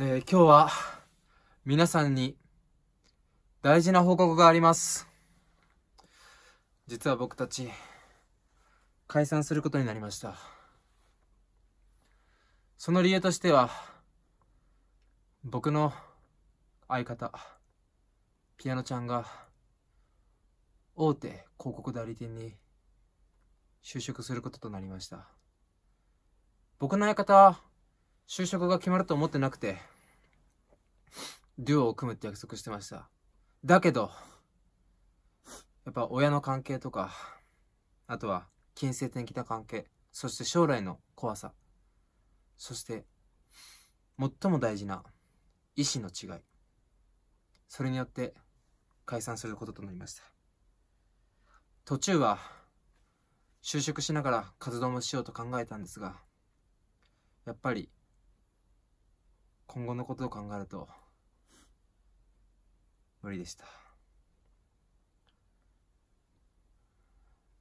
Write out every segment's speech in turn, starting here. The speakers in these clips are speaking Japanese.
えー、今日は皆さんに大事な報告があります。実は僕たち解散することになりました。その理由としては僕の相方ピアノちゃんが大手広告代理店に就職することとなりました。僕の相方就職が決まると思ってなくて、デュオを組むって約束してました。だけど、やっぱ親の関係とか、あとは金天的な関係、そして将来の怖さ、そして、最も大事な意思の違い。それによって解散することとなりました。途中は就職しながら活動もしようと考えたんですが、やっぱり今後のことを考えると無理でしただ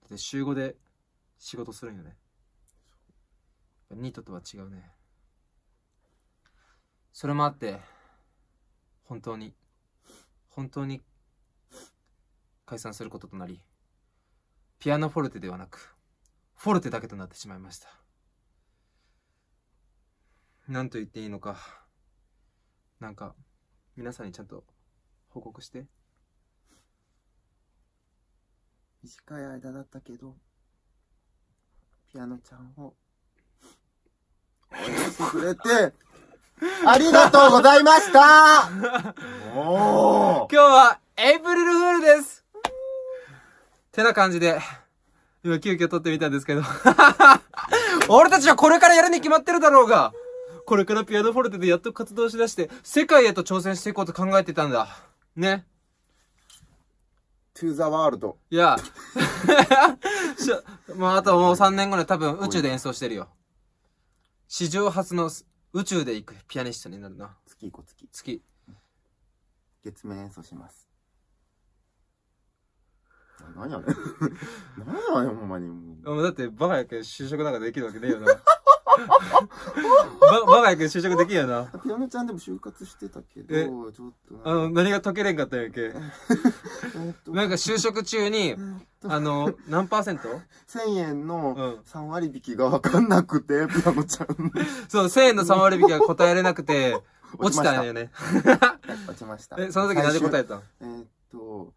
って週5で仕事するんよねニートとは違うねそれもあって本当に本当に解散することとなりピアノフォルテではなくフォルテだけとなってしまいました何と言っていいのかなんか、皆さんにちゃんと報告して。短い間だったけど、ピアノちゃんを、応援してくれて、ありがとうございましたおう今日は、エイプリルフールですてな感じで、今急遽撮ってみたんですけど 俺たちはこれからやるに決まってるだろうがこれからピアノフォルテでやっと活動しだして、世界へと挑戦していこうと考えてたんだ。ね。to the world. いや。まあ、あともう3年後に多分宇宙で演奏してるよ。史上初の宇宙で行くピアニストになるな。月行こう、月。月。月面演奏します。何やねん。何やねん、ほんまに。だって、バカやけん就職なんかできるわけねえよな。早く就職できんよな。ピアノちゃんでも就活してたけど、ちょっと。あの、何が解けれんかったんやけ。なんか就職中に、あの、何パーセント ?1000 円の3割引きがわかんなくて、ピアノちゃん。そう、1000円の3割引きが答えれなくて、落ちたんよね。落ちました。え、その時何で答えたんえー、っと、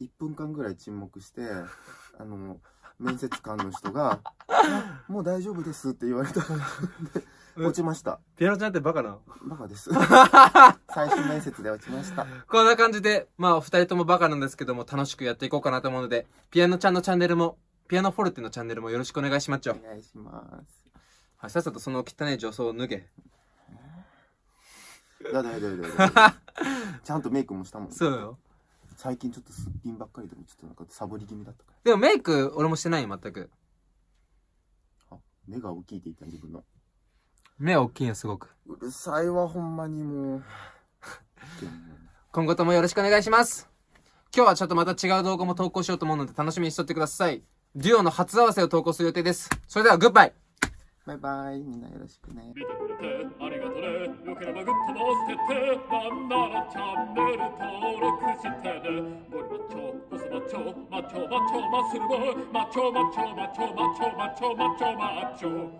1分間ぐらい沈黙して、あの、面接官の人が、もう大丈夫ですって言われた。落ちました。ピアノちゃんってバカなバカです。最終面接で落ちました。こんな感じで、まあ、二人ともバカなんですけども、楽しくやっていこうかなと思うので、ピアノちゃんのチャンネルも、ピアノフォルテのチャンネルもよろしくお願いしまっちょ。お願いします。はい、さっさとその汚い女装を脱げ。だだだだだだ。ちゃんとメイクもしたもん、ね。そうよ。最近ちょっとすっぴんばっかりでもちょっとなんかサボり気味だったからでもメイク俺もしてないよ全く目が大きいって言った自分の目大きいよ、すごく。うるさいわ、ほんまにもう。今後ともよろしくお願いします。今日はちょっとまた違う動画も投稿しようと思うので楽しみにしとってください。デュオの初合わせを投稿する予定です。それでは、グッバイバイバイ、みんなよろしくね。見てくれてありがとね。よければグッてなんならチャンネル登録してね。ゴリマッチョ、マッチョ、マッチョマッチョマッスルボマッチョマッチョマッチョマッチョマッチョマッチョマッチョ。